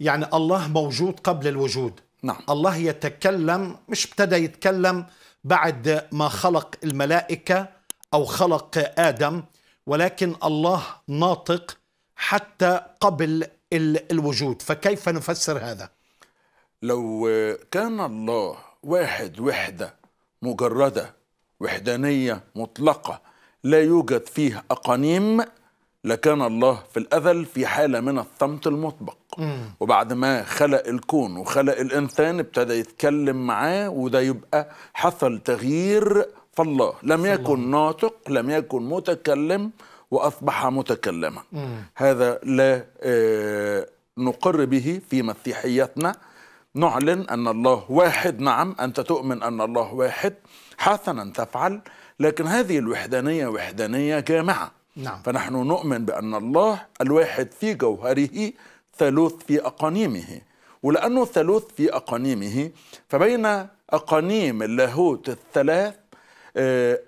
يعني الله موجود قبل الوجود نعم. الله يتكلم مش ابتدى يتكلم بعد ما خلق الملائكة أو خلق آدم ولكن الله ناطق حتى قبل الوجود فكيف نفسر هذا لو كان الله واحد وحدة مجردة وحدانية مطلقة لا يوجد فيه أقانيم لكان الله في الأزل في حالة من الصمت المطبق وبعد ما خلق الكون وخلق الإنسان ابتدى يتكلم معاه وده يبقى حصل تغيير فالله لم يكن ناطق لم يكن متكلم وأصبح متكلما هذا لا آه، نقر به في مسيحيتنا نعلن أن الله واحد نعم أنت تؤمن أن الله واحد حسنا تفعل لكن هذه الوحدانية وحدانية جامعة نعم. فنحن نؤمن بأن الله الواحد في جوهره ثالوث في أقانيمه ولأنه ثالوث في أقانيمه فبين أقانيم اللاهوت الثلاث آه،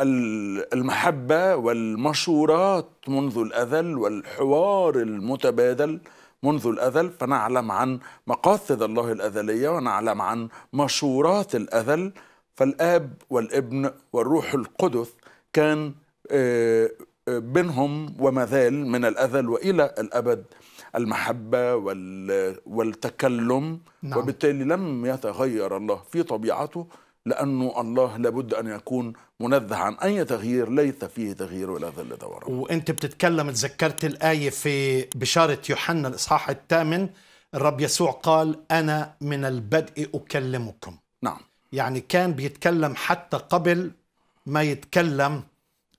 المحبة والمشورات منذ الأذل والحوار المتبادل منذ الأذل فنعلم عن مقاصد الله الأذلية ونعلم عن مشورات الأذل فالآب والابن والروح القدس كان آه، بينهم وما زال من الأزل وإلى الأبد المحبة والتكلم نعم. وبالتالي لم يتغير الله في طبيعته لأنه الله لابد أن يكون منزه عن أي تغيير ليس فيه تغيير ولا ذل دوران وأنت بتتكلم تذكرت الآية في بشارة يوحنا الإصحاح الثامن الرب يسوع قال أنا من البدء أكلمكم نعم يعني كان بيتكلم حتى قبل ما يتكلم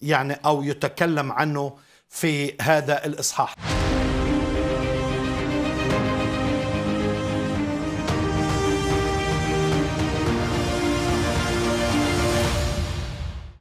يعني أو يتكلم عنه في هذا الإصحاح